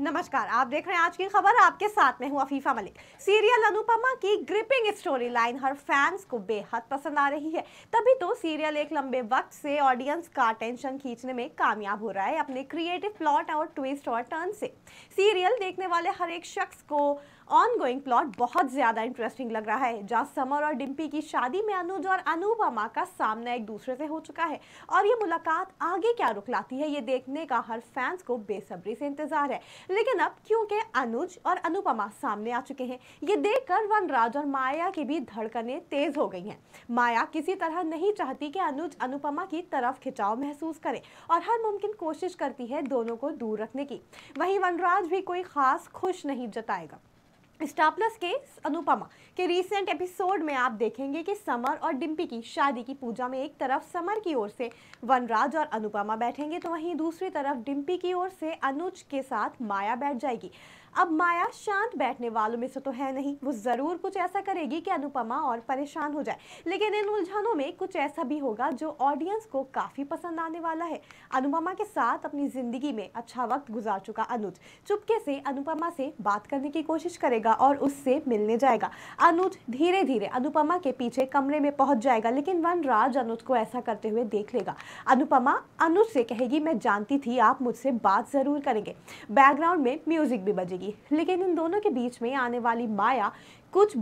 नमस्कार आप देख रहे हैं आज की खबर आपके साथ में हूँ अफीफा मलिक सीरियल अनुपमा की ग्रिपिंग स्टोरी लाइन हर फैंस को बेहद पसंद आ रही है तभी तो सीरियल एक लंबे वक्त से ऑडियंस का टेंशन खींचने में कामयाब हो रहा है अपने क्रिएटिव प्लॉट और ट्विस्ट और टर्न से सीरियल देखने वाले हर एक शख्स को ऑनगोइंग प्लॉट बहुत ज़्यादा इंटरेस्टिंग लग रहा है जहाँ समर और डिम्पी की शादी में अनुज और अनुपमा का सामना एक दूसरे से हो चुका है और ये मुलाकात आगे क्या रुक लाती है ये देखने का हर फैंस को बेसब्री से इंतजार है लेकिन अब क्योंकि अनुज और अनुपमा सामने आ चुके हैं ये देखकर वनराज और माया की भी धड़कनें तेज हो गई हैं माया किसी तरह नहीं चाहती कि अनुज अनुपमा की तरफ खिंचाव महसूस करे और हर मुमकिन कोशिश करती है दोनों को दूर रखने की वहीं वनराज भी कोई खास खुश नहीं जताएगा स्टार प्लस के अनुपमा के रीसेंट एपिसोड में आप देखेंगे कि समर और डिम्पी की शादी की पूजा में एक तरफ समर की ओर से वनराज और अनुपमा बैठेंगे तो वहीं दूसरी तरफ डिम्पी की ओर से अनुज के साथ माया बैठ जाएगी अब माया शांत बैठने वालों में से तो है नहीं वो ज़रूर कुछ ऐसा करेगी कि अनुपमा और परेशान हो जाए लेकिन इन उलझनों में कुछ ऐसा भी होगा जो ऑडियंस को काफ़ी पसंद आने वाला है अनुपमा के साथ अपनी ज़िंदगी में अच्छा वक्त गुजार चुका अनुज चुपके से अनुपमा से बात करने की कोशिश करेगा जाएगा और उससे मिलने जाएगा अनुज धीरे धीरे अनुपमा के पीछे कमरे में पहुंच जाएगा लेकिन वन राज अनुज को ऐसा करते हुए देख लेगा अनुपमा अनुज से कहेगी मैं जानती थी आप मुझसे बात ज़रूर करेंगे बैकग्राउंड में म्यूज़िक भी बजेगी लेकिन इन दोनों के बीच में आने वाली माया कुछ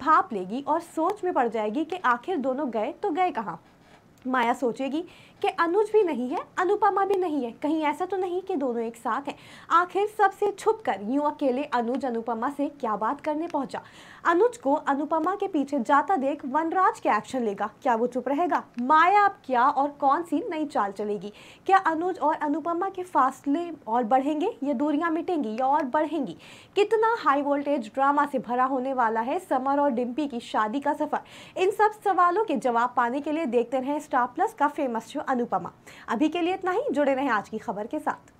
भाप लेगी और सोच में पड़ जाएगी कि आखिर दोनों गए तो गए कहाँ माया सोचेगी कि अनुज भी नहीं है अनुपमा भी नहीं है कहीं ऐसा तो नहीं कि दोनों एक साथ हैं आखिर सबसे छुप कर यूँ अकेले अनुज अनुपमा से क्या बात करने पहुंचा अनुज को अनुपमा के पीछे जाता देख वनराज क्या एक्शन लेगा क्या वो चुप रहेगा माया अब क्या और कौन सी नई चाल चलेगी क्या अनुज और अनुपमा के फासले और बढ़ेंगे या दूरियाँ मिटेंगी या और बढ़ेंगी कितना हाई वोल्टेज ड्रामा से भरा होने वाला है समर और डिम्पी की शादी का सफ़र इन सब सवालों के जवाब पाने के लिए देखते रहें स्टार स्टार प्लस का फेमस शो अनुपमा अभी के लिए इतना ही जुड़े रहें आज की खबर के साथ